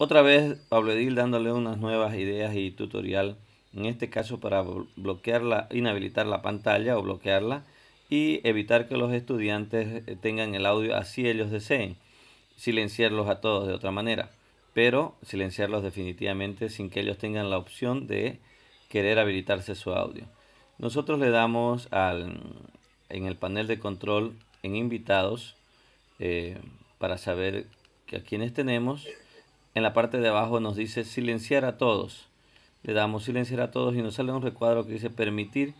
Otra vez Pablo Edil dándole unas nuevas ideas y tutorial, en este caso para bloquearla, inhabilitar la pantalla o bloquearla y evitar que los estudiantes eh, tengan el audio así ellos deseen, silenciarlos a todos de otra manera, pero silenciarlos definitivamente sin que ellos tengan la opción de querer habilitarse su audio. Nosotros le damos al, en el panel de control en invitados eh, para saber a quienes tenemos en la parte de abajo nos dice silenciar a todos. Le damos silenciar a todos y nos sale un recuadro que dice permitir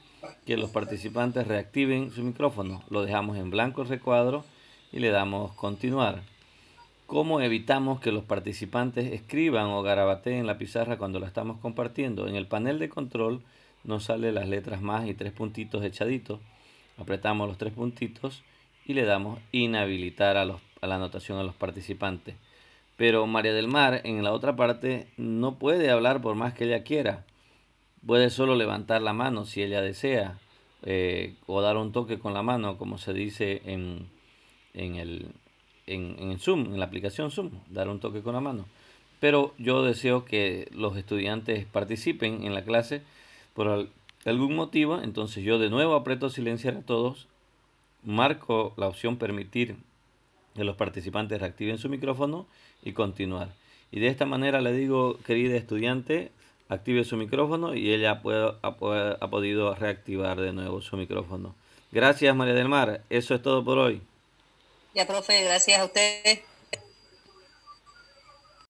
que los participantes reactiven su micrófono. Lo dejamos en blanco el recuadro y le damos continuar. ¿Cómo evitamos que los participantes escriban o garabateen la pizarra cuando la estamos compartiendo? En el panel de control nos sale las letras más y tres puntitos echaditos. Apretamos los tres puntitos y le damos inhabilitar a, a la anotación a los participantes. Pero María del Mar, en la otra parte, no puede hablar por más que ella quiera. Puede solo levantar la mano si ella desea, eh, o dar un toque con la mano, como se dice en, el, Zoom, en la aplicación Zoom, dar un toque con la mano. Pero yo deseo que los estudiantes participen en la clase por algún motivo, entonces yo de nuevo aprieto silenciar a todos, marco la opción permitir que los participantes reactiven su micrófono y continuar. Y de esta manera le digo, querida estudiante, active su micrófono y ella puede, ha, podido reactivar de nuevo su micrófono. Gracias María del Mar, eso es todo por hoy. Ya, profe, gracias a ustedes.